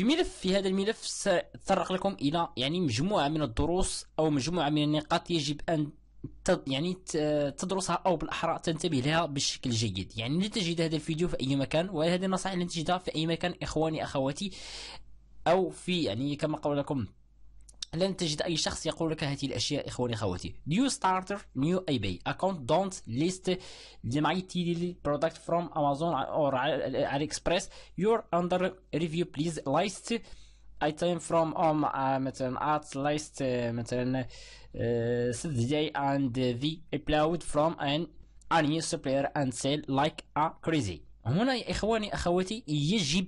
في ملف في هذا الملف سأتطرق لكم إلى يعني مجموعة من الدروس أو مجموعة من النقاط يجب أن يعني تدرسها او بالاحرى تنتبه لها بشكل جيد يعني لن تجد هذا الفيديو في اي مكان وهذه النصائح لن تجدها في اي مكان اخواني اخواتي او في يعني كما قول لكم لن تجد أي شخص يقول لك هذه الأشياء إخواني خواتي new starter new eBay account don't list my TDL product from Amazon or AliExpress you're under review please list item from um, uh, مثلا at list uh, مثلا uh, Saturday and the upload from an any supplier and sell like a crazy هنا يا إخواني أخواتي يجب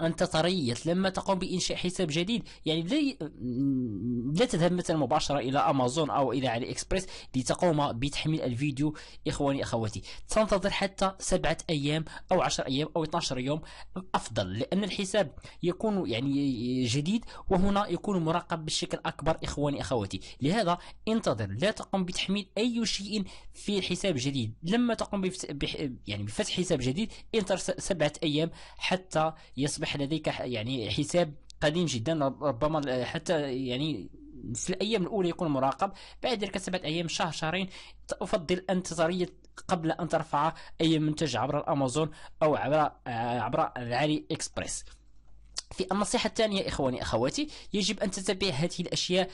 أنت تريث لما تقوم بإنشاء حساب جديد يعني لا لا تذهب مثلا مباشرة إلى أمازون أو إلى علي إكسبريس لتقوم بتحميل الفيديو إخواني أخواتي تنتظر حتى سبعة أيام أو 10 أيام أو 12 يوم أفضل لأن الحساب يكون يعني جديد وهنا يكون مراقب بشكل أكبر إخواني أخواتي لهذا انتظر لا تقوم بتحميل أي شيء في الحساب الجديد لما تقوم بفتح يعني بفتح حساب جديد انتظر سبعة أيام حتى يصبح يصبح لديك يعني حساب قديم جدا ربما حتى يعني في الايام الاولى يكون مراقب بعد ذلك سبعه ايام شهر شهرين افضل ان تتريث قبل ان ترفع اي منتج عبر الامازون او عبر آه، عبر العلي اكسبريس في النصيحة الثانية إخواني أخواتي يجب أن تتبع هذه الأشياء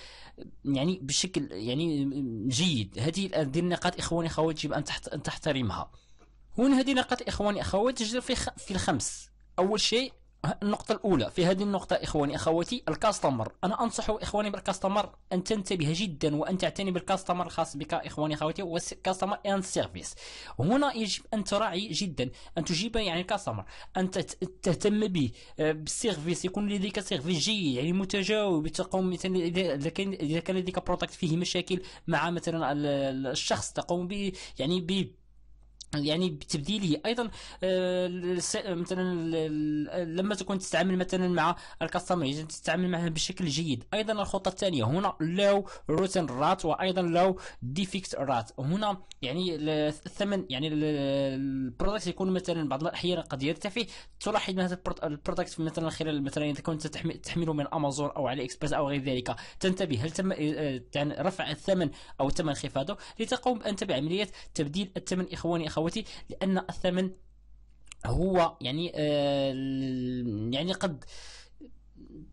يعني بشكل يعني جيد هذه النقاط إخواني أخواتي يجب أن تحترمها هنا هذه النقاط إخواني أخواتي تجد في الخمس أول شيء النقطة الأولى في هذه النقطة إخواني أخواتي الكاستمر أنا أنصح إخواني بالكاستمر أن تنتبه جدا وأن تعتني بالكاستمر الخاص بك إخواني أخواتي هو كاستمر أند سيرفيس هنا يجب أن تراعي جدا أن تجيب يعني الكاستمر أن تهتم به آه، بالسيرفيس يكون لديك سيرفيس جيد يعني متجاوب تقوم مثلا إذا كان لديك برودكت فيه مشاكل مع مثلا الشخص تقوم به يعني ب يعني بتبديله ايضا آه، مثلا لما تكون تتعامل مثلا مع الكاستمر يجب تتعامل معها بشكل جيد ايضا الخطه الثانيه هنا لو روتن رات وايضا لو ديفيكت رات هنا يعني الثمن يعني البرودكت يكون مثلا بعض الاحيان قد يرتفع تلاحظ مثلا البرودكت مثلا خلال مثلا اذا كنت تحمله من امازون او علي اكسبرس او غير ذلك تنتبه هل تم آه، يعني رفع الثمن او تم انخفاضه لتقوم انت بعمليه تبديل الثمن اخواني اخواني أخوتي لأن الثمن هو يعني آه يعني قد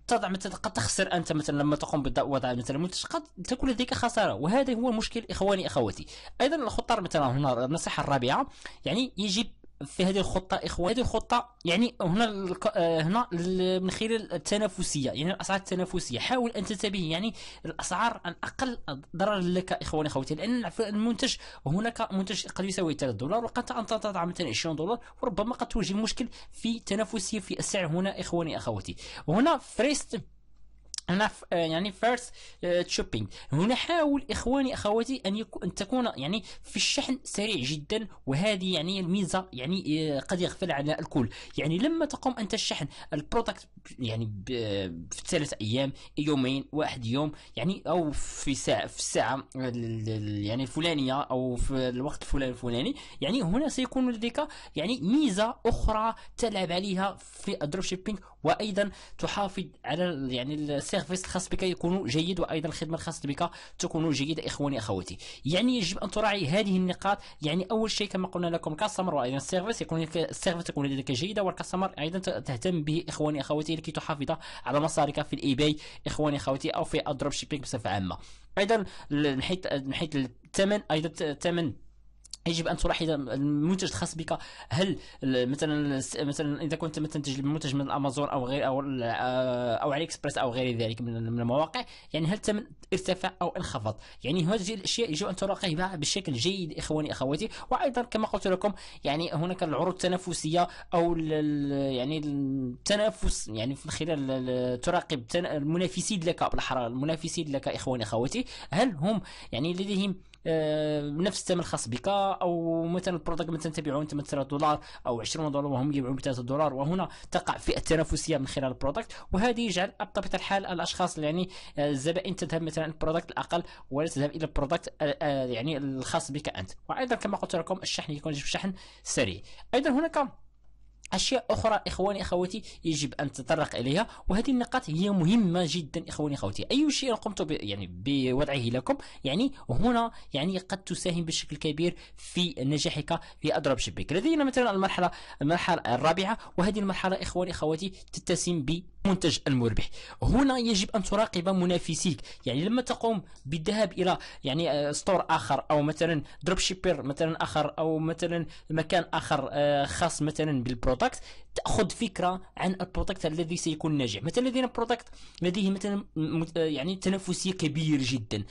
تضع مثلا قد تخسر انت مثلا لما تقوم بوضع مثلا منتج قد تكون لديك خساره وهذا هو المشكل اخواني اخواتي ايضا الخطر مثلا هنا النصيحه الرابعه يعني يجب في هذه الخطه اخوان هذه الخطه يعني هنا آه، هنا من خلال التنافسيه يعني الاسعار التنافسيه حاول ان تنتبه يعني الاسعار الاقل ضررا لك اخواني اخوتي لان المنتج هناك منتج قد يساوي 3 دولار وقد انت تضع مثلا 20 دولار وربما قد توجد مشكل في تنافسيه في السعر هنا اخواني اخوتي وهنا فريست هنا آه، يعني فيرست شوبينج هنا حاول اخواني اخواتي ان يكون ان تكون يعني في الشحن سريع جدا وهذه يعني الميزه يعني آه، قد يغفل عنها الكل يعني لما تقوم انت الشحن البرودكت يعني في ثلاث ايام يومين واحد يوم يعني او في ساعه في الساعه يعني الفلانيه او في الوقت الفلاني الفلاني يعني هنا سيكون لديك يعني ميزه اخرى تلعب عليها في الدروب شيبينغ وايضا تحافظ على يعني السيرفيس الخاص بك يكون جيد وايضا الخدمه الخاصه بك تكون جيده اخواني اخواتي يعني يجب ان تراعي هذه النقاط يعني اول شيء كما قلنا لكم كاستمر وايضا السيرفيس يكون السيرفيس تكون لديك جيده والكاستمر ايضا تهتم به اخواني اخواتي لكي تحافظ على مصاريك في الاي باي اخواني اخواتي او في الدروب شيبينغ بصفه عامه ايضا من حيث من حيث الثمن ايضا الثمن يجب ان تلاحظ المنتج الخاص بك هل مثلا مثلا اذا كنت مثلا تجلب منتج من امازون او غير او آه، او علي اكسبريس او غير ذلك من المواقع يعني هل الثمن ارتفع او انخفض يعني هذه الاشياء يجب ان تراقبها بشكل جيد اخواني اخواتي وايضا كما قلت لكم يعني هناك العروض التنافسيه او يعني التنافس يعني من خلال تراقب المنافسين لك بالاحرى المنافسين لك اخواني اخواتي هل هم يعني لديهم آه، نفس الثمن الخاص بك او مثلا البرودكت مثلا تبيعه انت مثلا دولار او 20 دولار وهم يبيعون ب 3 دولار وهنا تقع فئه تنافسيه من خلال البرودكت وهذه يجعل بطبيعه الحال الاشخاص يعني الزبائن آه، تذهب مثلا البرودكت الاقل ولا تذهب الى البرودكت آه، يعني الخاص بك انت وايضا كما قلت لكم الشحن يكون شحن سريع ايضا هناك أشياء أخرى إخواني أخواتي يجب أن تطرق إليها وهذه النقاط هي مهمة جدا إخواني أخواتي أي شيء قمت ب... يعني بوضعه لكم يعني هنا يعني قد تساهم بشكل كبير في نجاحك في أضرب شبك لدينا مثلا المرحلة المرحلة الرابعة وهذه المرحلة إخواني أخواتي تتسم ب منتج المربح هنا يجب ان تراقب منافسيك يعني لما تقوم بالذهاب الى يعني ستور آه، اخر او مثلا دروب شيبر مثلا اخر او مثلا مكان اخر آه، خاص مثلا بالبرودكت برودكت تاخذ فكره عن البرودكت الذي سيكون ناجح مثلا لدينا برودكت لديه مثلا يعني تنافسيه كبير جدا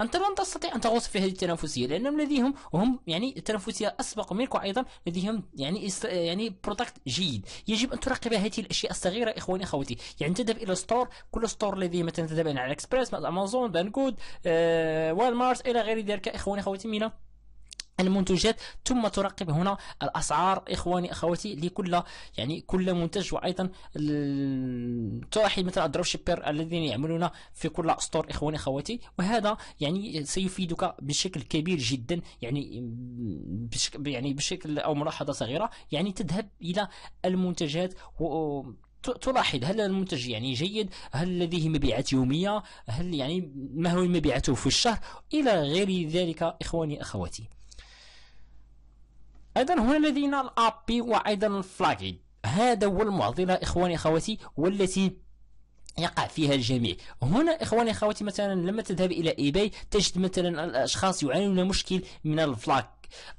انت لن تستطيع ان تغوص في هذه التنافسيه لانهم لديهم وهم يعني التنافسيه اسبق منك وايضا لديهم يعني يعني برودكت جيد يجب ان تراقب هذه الاشياء الصغيره اخواني اخوتي يعني تذهب الى ستور كل ستور لديه مثلا تذهب على الاكسبريس امازون بانجود آه، والمارس الى غير ذلك اخواني اخوتي من المنتجات ثم تراقب هنا الاسعار اخواني اخواتي لكل يعني كل منتج وايضا تلاحظ مثلا الدروب شيبر الذين يعملون في كل ستور اخواني اخواتي وهذا يعني سيفيدك بشكل كبير جدا يعني بشكل يعني بشكل او ملاحظه صغيره يعني تذهب الى المنتجات و تلاحظ هل المنتج يعني جيد هل لديه مبيعات يوميه هل يعني ما هو مبيعاته في الشهر الى غير ذلك اخواني اخواتي ايضا هنا لدينا الابي وايضا الفلاجي هذا هو المعضله اخواني اخواتي والتي يقع فيها الجميع هنا اخواني اخواتي مثلا لما تذهب الى ايباي تجد مثلا الاشخاص يعانون مشكل من الفلاك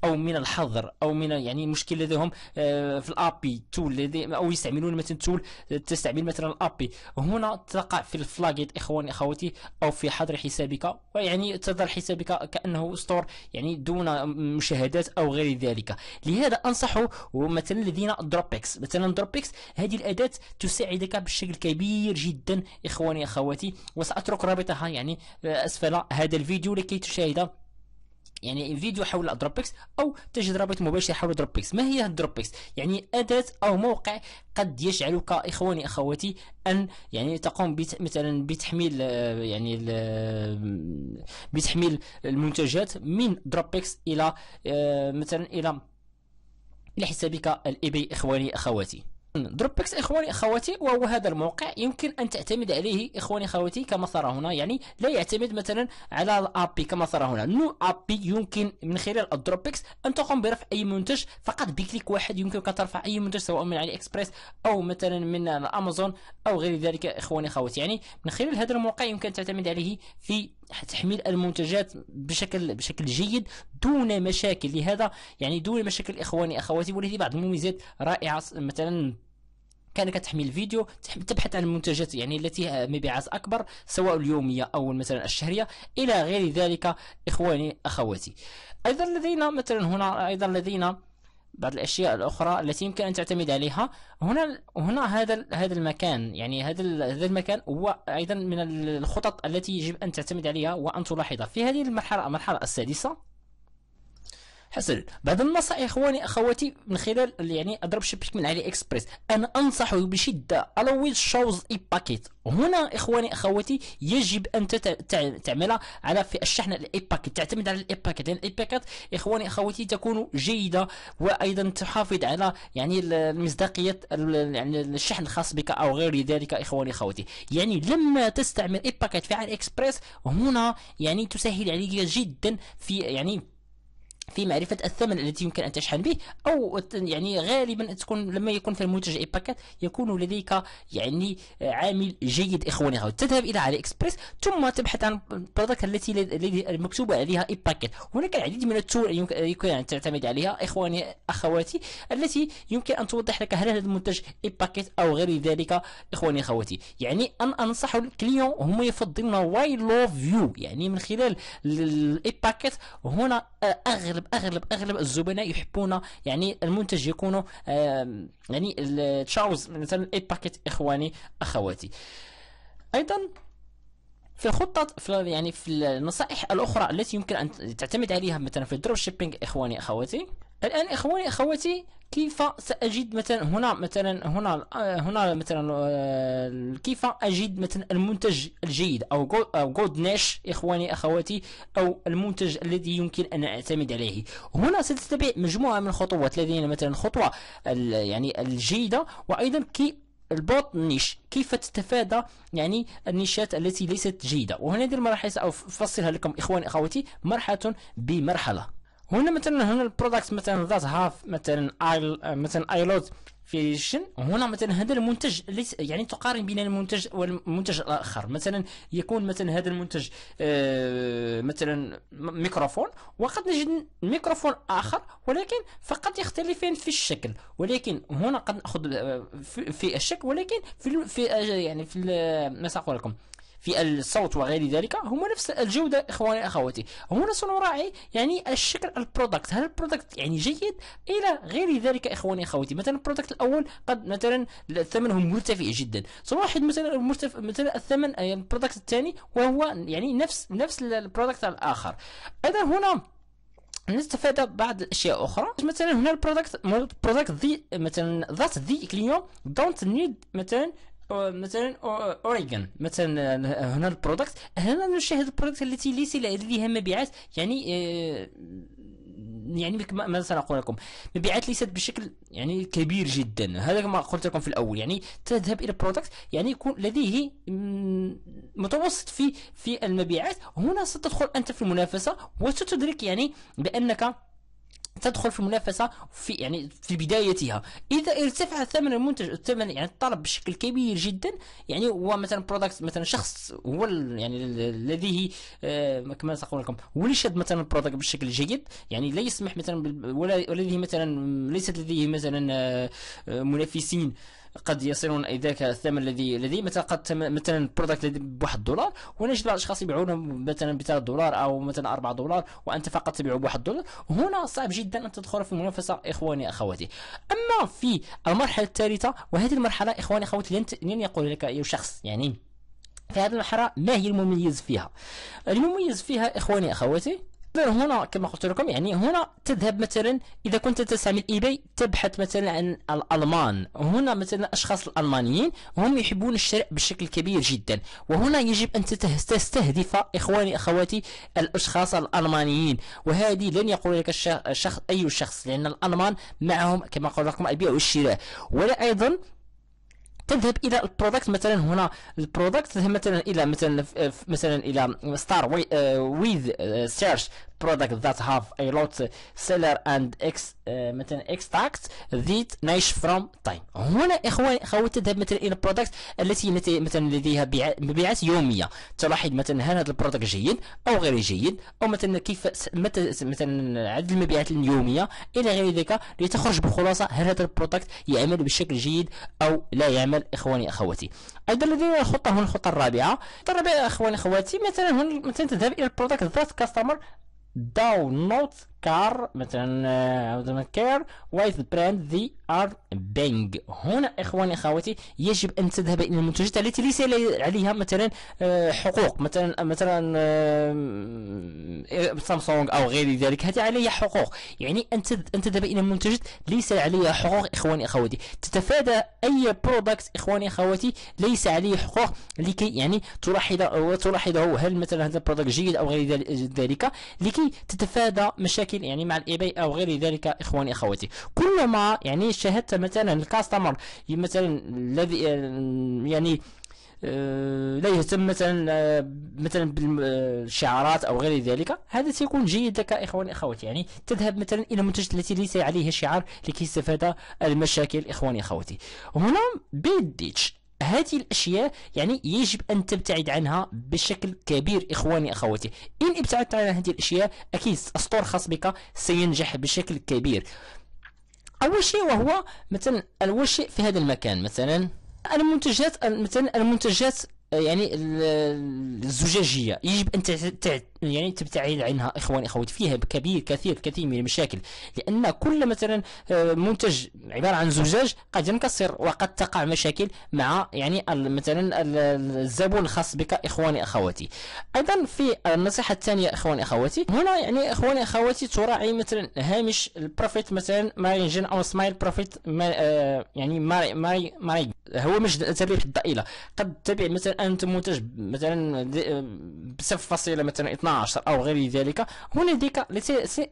او من الحظر او من يعني مشكل لديهم آه، في الابي تول لدي او يستعملون مثلا تول آه، تستعمل مثلا الابي هنا تقع في الفلاجيت اخواني اخواتي او في حظر حسابك ويعني تظهر حسابك كانه ستور يعني دون مشاهدات او غير ذلك لهذا انصح مثلا الذين دروبكس مثلا دروبكس هذه الاداه تساعدك بشكل كبير جدا اخواني اخواتي وساترك رابطها يعني آه، اسفل هذا الفيديو لكي تشاهد يعني فيديو حول دروبكس او تجد رابط مباشر حول دروبكس ما هي دروبكس يعني اداه او موقع قد يجعلك اخواني اخواتي ان يعني تقوم بت مثلا بتحميل آه، يعني آه، بتحميل المنتجات من دروبكس الى آه، مثلا الى لحسابك الايباي اخواني اخواتي دروبكس إخواني أخواتي وهو هذا الموقع يمكن أن تعتمد عليه إخواني أخواتي كما ترى هنا يعني لا يعتمد مثلا على الأبي كما ترى هنا نو أبي يمكن من خلال الدروبكس أن تقوم برفع أي منتج فقط بكليك واحد يمكنك ترفع أي منتج سواء من علي إكسبريس أو مثلا من أمازون أو غير ذلك إخواني أخواتي يعني من خلال هذا الموقع يمكن تعتمد عليه في تحميل المنتجات بشكل بشكل جيد دون مشاكل لهذا يعني دون مشاكل اخواني اخواتي وله بعض المميزات رائعه مثلا كان تحمي الفيديو تبحث عن المنتجات يعني التي مبيعات اكبر سواء اليوميه او مثلا الشهريه الى غير ذلك اخواني اخواتي ايضا لدينا مثلا هنا ايضا لدينا بعض الاشياء الاخرى التي يمكن ان تعتمد عليها هنا هنا هذا هذا المكان يعني هذا هذا المكان هو ايضا من الخطط التي يجب ان تعتمد عليها وان تلاحظها في هذه المرحله المرحله السادسه حسنا بعض النصائح اخواني اخواتي من خلال يعني اضرب شبك من علي اكسبريس انا انصح بشده always شوز اي باكيت هنا اخواني اخواتي يجب ان تعمل على في الشحن الاي باكيت تعتمد على الاي باكيت لان يعني الاي باكيت اخواني اخواتي تكون جيده وايضا تحافظ على يعني المصداقيه يعني الشحن الخاص بك او غير ذلك اخواني اخواتي يعني لما تستعمل اي باكيت في علي اكسبريس هنا يعني تسهل عليك جدا في يعني في معرفة الثمن التي يمكن أن تشحن به أو يعني غالبا تكون لما يكون في المنتج أي باكات يكون لديك يعني عامل جيد إخواني غاود تذهب إلى علي إكسبريس ثم تبحث عن البرودكت التي مكتوب عليها إي باكيت هناك العديد من التول يمكن أن تعتمد عليها إخواني أخواتي التي يمكن أن توضح لك هل هذا المنتج إي باكيت أو غير ذلك إخواني أخواتي يعني أن أنصح الكليون هم يفضلون واي لوف يو يعني من خلال الإي باكيت هنا أغلى اغلب اغلب اغلب الزبناء يحبون يعني المنتج يكون يعني تشارلز مثلا 8 باكيت اخواني اخواتي ايضا في الخطة في يعني في النصائح الأخرى التي يمكن أن تعتمد عليها مثلا في الدروب شيبينج إخواني أخواتي الآن إخواني أخواتي كيف سأجد مثلا هنا مثلا هنا آه، هنا مثلا آه، كيف أجد مثلا المنتج الجيد أو جود نيش إخواني أخواتي أو المنتج الذي يمكن أن أعتمد عليه هنا ستتبع مجموعة من الخطوات لدينا مثلا الخطوة يعني الجيدة وأيضا كي البوت نيش كيف تتفادى يعني النيشات التي ليست جيدة وهنا المراحل سأفصلها لكم إخواني أخواتي مرحلة بمرحلة هنا مثلا هنا البرودكت مثلا ذات هاف مثلا ايل مثلا ايلود فيشن هنا مثلا هذا المنتج ليس يعني تقارن بين المنتج والمنتج الاخر مثلا يكون مثلا هذا المنتج آه مثلا ميكروفون وقد نجد ميكروفون اخر ولكن فقط يختلفان في الشكل ولكن هنا قد ناخذ آه، في الشكل ولكن في في آه، يعني في آه، ما ساقول لكم في الصوت وغير ذلك هما نفس الجودة إخواني أخواتي هنا سنراعي يعني الشكل البرودكت هل البرودكت يعني جيد إلى غير ذلك إخواني أخواتي مثلا البرودكت الأول قد مثلا الثمن هو مرتفع جدا سنلاحظ مثلا المرتفع مثلا الثمن أي البرودكت الثاني وهو يعني نفس نفس البرودكت الآخر أيضا هنا نستفاد بعض الاشياء اخرى مثلا هنا البرودكت برودكت ذي مثلا ذات ذي كليون دونت نيد مثلا مثلا اوريجن مثلا آه، هنا البرودكت هنا نشاهد البرودكت التي ليس لديها مبيعات يعني آه، يعني ماذا سنقول لكم مبيعات ليست بشكل يعني كبير جدا هذا ما قلت لكم في الاول يعني تذهب الى برودكت يعني يكون لديه متوسط في في المبيعات هنا ستدخل انت في المنافسه وستدرك يعني بانك تدخل في منافسه في يعني في بدايتها اذا ارتفع ثمن المنتج الثمن يعني الطلب بشكل كبير جدا يعني هو مثلا برودكت مثلا شخص هو يعني الذي آه كما ساقول لكم ولشد مثلا البرودكت بشكل جيد يعني لا يسمح مثلا ولا لديه مثلا ليست لديه مثلا آه, آه، منافسين قد يصلون ذاك الثمن الذي الذي مثلا قد مثلا برودكت بواحد دولار ونجد بعض الاشخاص يبيعونه مثلا ب 3 دولار او مثلا 4 دولار وانت فقط تبيعه بواحد دولار هنا صعب جدا ان تدخل في المنافسه اخواني اخواتي اما في المرحله الثالثه وهذه المرحله اخواني اخواتي لن يقول لك اي شخص يعني في هذه المرحله ما هي المميز فيها المميز فيها اخواني اخواتي غير هنا كما قلت لكم يعني هنا تذهب مثلا اذا كنت تستعمل ايباي تبحث مثلا عن الالمان هنا مثلا الاشخاص الالمانيين هم يحبون الشراء بشكل كبير جدا وهنا يجب ان تستهدف اخواني اخواتي الاشخاص الالمانيين وهذه لن يقول لك الشخص اي شخص لان الالمان معهم كما قلت لكم البيع والشراء ولا ايضا تذهب الى البرودكت مثلا هنا البرودكت تذهب مثلا الى مثلا مثلا الى ستار ويذ سيرش products that have a lot uh, seller and ex uh, مثلا extracts that ناش from time هنا اخواني اخواتي تذهب مثلا الى products التي مثلا لديها مبيعات يوميه تلاحظ مثلا هل هذا البرودكت جيد او غير جيد او مثلا كيف متى مثلا عدد المبيعات اليوميه الى غير ذلك لتخرج بخلاصه هل هذا البرودكت يعمل بشكل جيد او لا يعمل اخواني اخواتي ايضا لدينا الخطه هنا الخطه الرابعه الخطه الرابعه اخواني اخواتي مثلا هنا مثلا تذهب الى البرودكت ذات كاستمر thou not كار مثلا عودنا كير وايز براند ذي ار بينج هنا اخواني اخواتي يجب ان تذهب الى المنتجات التي ليس عليها مثلا آه، حقوق مثلا مثلا آه، سامسونج او غير ذلك هذه عليها حقوق يعني ان انت تذهب الى المنتجات ليس عليها حقوق اخواني اخواتي تتفادى اي برودكت اخواني اخواتي ليس عليه حقوق لكي يعني تلاحظ وتلاحظه هل مثلا هذا البرودكت جيد او غير ذلك لكي تتفادى مشاكل مشاكل يعني مع الايباي او غير ذلك اخواني اخواتي كلما يعني شاهدت مثلا الكاستمر مثلا الذي يعني آه، لا يهتم مثلا آه، مثلا بالشعارات او غير ذلك هذا سيكون جيد لك اخواني اخواتي يعني تذهب مثلا الى منتج التي ليس عليه شعار لكي يستفاد المشاكل اخواني اخواتي هنا بيديتش هذه الاشياء يعني يجب ان تبتعد عنها بشكل كبير اخواني اخواتي ان ابتعدت عن هذه الاشياء اكيد اسطور خاص بك سينجح بشكل كبير اول شيء وهو مثلا اول شيء في هذا المكان مثلا المنتجات مثلا المنتجات يعني الزجاجيه يجب ان يعني تبتعد عنها اخوان اخوات فيها كبير كثير كثير من المشاكل لان كل مثلا آه، منتج عباره عن زجاج قد ينكسر وقد تقع مشاكل مع يعني مثلا الزبون الخاص بك اخواني اخواتي ايضا في النصيحه الثانيه اخواني اخواتي هنا يعني اخواني اخواتي تراعي مثلا هامش البروفيت مثلا مارجن او سمايل بروفيت ما آه، يعني ماري ماري ماري هو مش تربيح الضئيله قد تبيع مثلا انت منتج مثلا آه، فصيله مثلا 12 او غير ذلك هنالك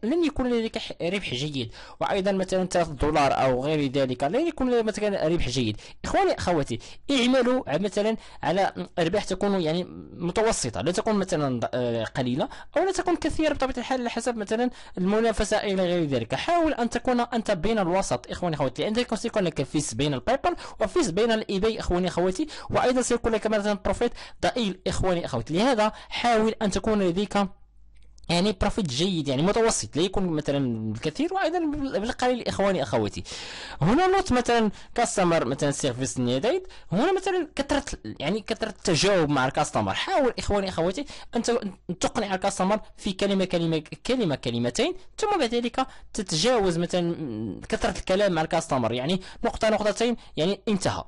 لن يكون لديك ربح جيد وايضا مثلا 3 دولار او غير ذلك لن يكون مثلا ربح جيد اخواني اخواتي اعملوا مثلا على ارباح تكون يعني متوسطه لا تكون مثلا آه، قليله او لا تكون كثيره بطبيعه الحال على حسب مثلا المنافسه الى غير ذلك حاول ان تكون انت بين الوسط اخواني اخواتي لان سيكون لك فيس بين البايبل وفيس بين الايباي اخواني اخواتي وايضا سيكون لك مثلا بروفيت ضئيل اخواني اخواتي لهذا حاول ان تكون لديك ذلك يعني بروفيت جيد يعني متوسط لا يكون مثلا بالكثير وايضا بالقليل اخواني اخواتي هنا نوت مثلا كاستمر مثلا سيرفيس نيديد هنا مثلا كثره يعني كثره التجاوب مع الكاستمر حاول اخواني اخواتي ان تقنع الكاستمر في كلمه كلمه كلمه كلمتين ثم بعد ذلك تتجاوز مثلا كثره الكلام مع الكاستمر يعني نقطه نقطتين يعني انتهى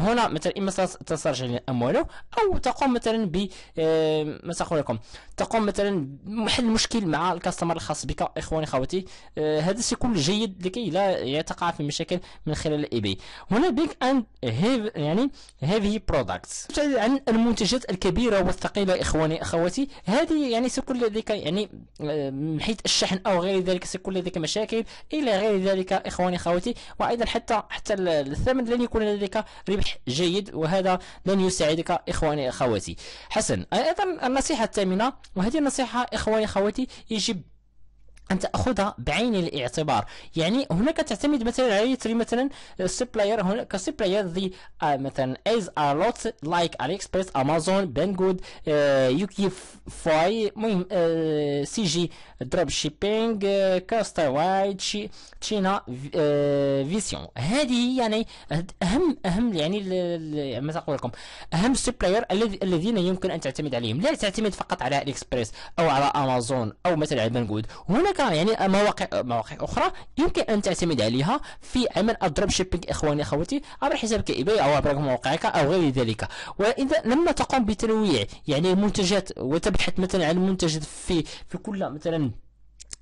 هنا مثلا اما تسترجع يعني امواله او تقوم مثلا ب آه، ما تقول لكم تقوم مثلا بحل المشكل مع الكاستمر الخاص بك اخواني خواتي آه، هذا الشيء جيد لكي لا يتقع في مشاكل من خلال الاي بي هنا بيج اند هيف يعني هذه برودكتس عن المنتجات الكبيره والثقيله اخواني اخواتي هذه يعني سيكون لديك يعني آه، من حيث الشحن او غير ذلك سيكون لديك مشاكل الى غير ذلك اخواني اخواتي وايضا حتى حتى الثمن لن يكون لديك ربح ملح جيد وهذا لن يساعدك إخواني أخواتي حسن أيضا النصيحة الثامنة وهذه النصيحة إخواني أخواتي يجب ان تاخذها بعين الاعتبار يعني هناك تعتمد مثلا على تري مثلا سبلاير آه، هناك سبلاير ذي آه، مثلا از ا لوت لايك علي اكسبريس امازون بانجود يوكي فاي المهم سي جي دروب شيبينغ كاستر وايد شي تشينا فيسيون هذه يعني اهم اهم يعني ما اقول لكم اهم سبلاير الذين يمكن ان تعتمد عليهم لا تعتمد فقط على الاكسبريس او على امازون او مثلا على بانجود هناك هناك يعني مواقع مواقع اخرى يمكن ان تعتمد عليها في عمل الدروب شيبينغ اخواني اخوتي عبر حسابك ايباي او عبر موقعك او غير ذلك واذا لما تقوم بتنويع يعني منتجات وتبحث مثلا عن منتج في في كل مثلا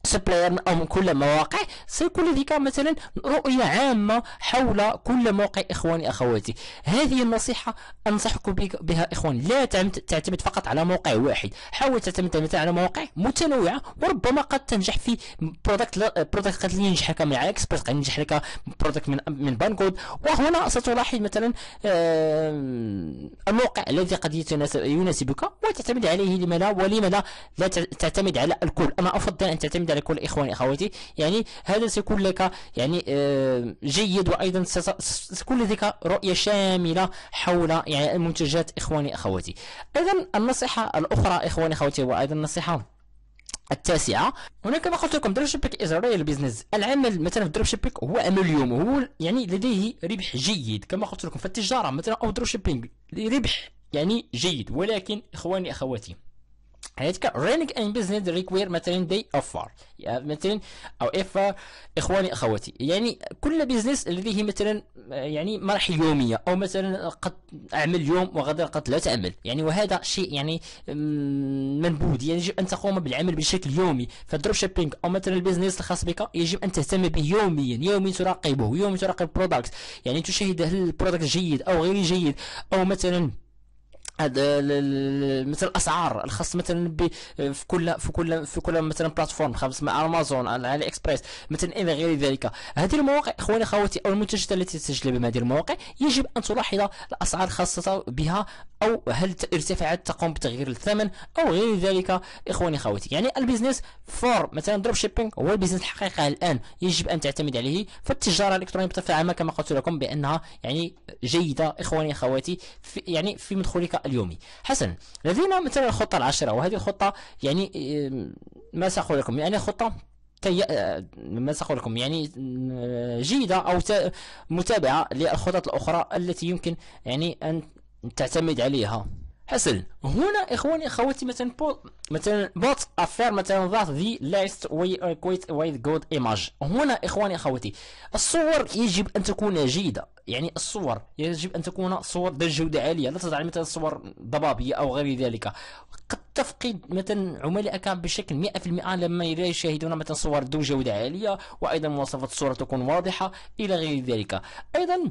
سبلاير او من كل مواقع سيكون لديك مثلا رؤيه عامه حول كل موقع اخواني اخواتي هذه النصيحه انصحكم بها اخواني لا تعتمد فقط على موقع واحد حاول تعتمد مثلا على مواقع متنوعه وربما قد تنجح في برودكت برودكت قد ينجح لك من علي اكسبرس قد ينجح لك برودكت من من بانكود وهنا ستلاحظ مثلا الموقع الذي قد يناسبك وتعتمد عليه لما لا ولما لا لا تعتمد على الكل انا افضل ان تعتمد لكل إخواني أخواتي يعني هذا سيكون لك يعني آه، جيد وأيضا ستكون لديك رؤية شاملة حول يعني المنتجات إخواني أخواتي أيضا النصيحة الأخرى إخواني أخواتي وأيضا النصيحة التاسعة هناك كما قلت لكم دروب شيبينج از ريال بيزنس العمل مثلا في دروب شيبينج هو عمل اليوم هو يعني لديه ربح جيد كما قلت لكم في التجارة مثلا أو دروب شيبينج ربح يعني جيد ولكن إخواني أخواتي هيك running and business require مثلا دي offer يعني مثلا او اف اخواني اخواتي يعني كل بزنس لديه مثلا يعني مرح يوميه او مثلا قد اعمل يوم وغدا قد لا تعمل يعني وهذا شيء يعني منبوذ يعني يجب ان تقوم بالعمل بشكل يومي فالدروب شيبينغ او مثلا البزنس الخاص بك يجب ان تهتم به يوميا يوميا تراقبه يوميا تراقب البرودكت يعني تشاهد هل البرودكت جيد او غير جيد او مثلا هذا مثل الاسعار الخاص مثلا في كل في كل في كل مثلا بلاتفورم خمس مع امازون على اكسبريس مثلا الى غير ذلك هذه المواقع اخواني اخواتي او المنتجات التي تسجل بها هذه المواقع يجب ان تلاحظ الاسعار الخاصه بها او هل ارتفعت تقوم بتغيير الثمن او غير ذلك اخواني اخواتي يعني البيزنس فور مثلا دروب شيبينغ هو البيزنس الحقيقي الان يجب ان تعتمد عليه فالتجاره الالكترونيه بصفه عامه كما قلت لكم بانها يعني جيده اخواني اخواتي في يعني في مدخولك اليومي حسنا لدينا مثلا الخطة العشرة وهذه الخطة يعني ما سأقول لكم يعني خطة تي... آه، ما سأقول لكم يعني آه، جيدة أو ت... متابعة للخطط الأخرى التي يمكن يعني أن تعتمد عليها حسنا هنا اخواني اخواتي مثلا بول مثلا بوت افير مثلا ذات ذي ليست وي كويت وايت جود ايماج هنا اخواني اخواتي الصور يجب ان تكون جيده يعني الصور يجب ان تكون صور ذات جوده عاليه لا تضع مثلا صور ضبابيه او غير ذلك قد تفقد مثلا عملائك بشكل 100% لما لا يشاهدون مثلا صور ذو جوده عاليه وايضا مواصفات الصوره تكون واضحه الى غير ذلك ايضا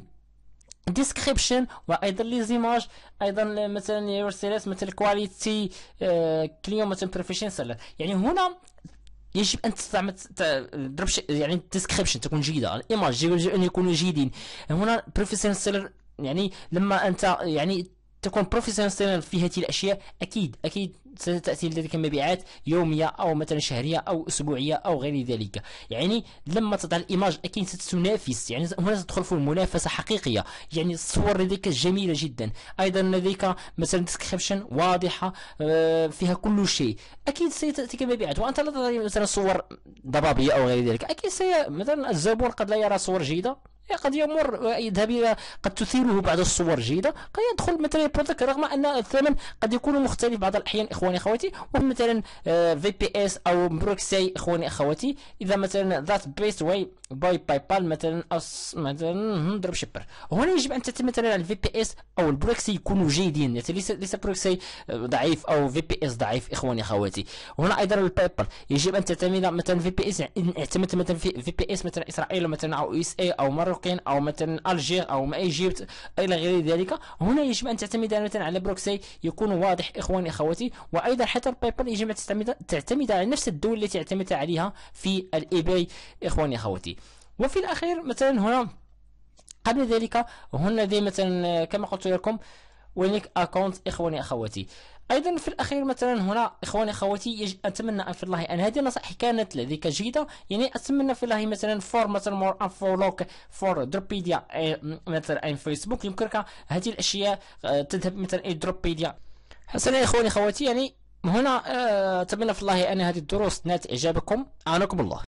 ديسكريبشن وايضا لي زيماج ايضا مثلا يرسلات مثل كواليتي كليون مثلا بروفيشن سيلر euh, يعني هنا يجب ان تستعمل تضرب يعني ديسكريبشن تكون جيده الايماج يجب ان يكونوا جيدين هنا بروفيشن سيلر يعني لما انت يعني تكون بروفيشنال في هذه الاشياء اكيد اكيد ستأتي لديك مبيعات يومية أو مثلا شهرية أو أسبوعية أو غير ذلك يعني لما تضع الإيماج اكيد ستنافس يعني هنا تدخل في منافسة حقيقية يعني الصور لديك جميلة جدا أيضا لديك مثلا ديسكريبشن واضحة آه، فيها كل شيء أكيد ستاتيك مبيعات وأنت لا تضع مثلا صور ضبابية أو غير ذلك أكيد سي مثلا الزبون قد لا يرى صور جيدة يعني قد يمر يذهب الى قد تثيره بعض الصور جيده قد يدخل مثلا رغم ان الثمن قد يكون مختلف بعض الاحيان اخوان اخواني اخواتي ومثلا في بي اس او بروكسي اخواني اخواتي اذا مثلا ذات بيست واي باي باي بال مثلا أص... مثلا نضرب شبر هنا يجب ان تتم مثلا الفي بي اس او البروكسي يكونوا جيدين يعني ليس ليس بروكسي آه، ضعيف او في بي اس ضعيف اخواني اخواتي هنا ايضا الباي بال يجب ان تعتمد يعني مثلا في بي اس يعني اعتمدت مثلا في بي اس مثلا اسرائيل مثلا او اس اي او مروكين او مثلا الجير او ايجيبت الى غير ذلك هنا يجب ان تعتمد مثلا على بروكسي يكون واضح اخواني اخواتي وايضا حتى بايبال يجب ان تعتمد على نفس الدول التي اعتمدت عليها في الايباي اخواني اخواتي وفي الاخير مثلا هنا قبل ذلك هنا دي مثلا كما قلت لكم ولينك اكونت اخواني اخواتي ايضا في الاخير مثلا هنا اخواني اخواتي اتمنى في الله ان هذه النصائح كانت لديك جيده يعني اتمنى في الله مثلا فور مثلا مور لوك فور دروبيديا مثلا ان فيسبوك يمكنك هذه الاشياء آه، تذهب مثلا الى دروبيديا حسنا يا اخواني اخواتي يعني هنا اتمنى آه، في الله ان هذه الدروس نالت اعجابكم اعانكم الله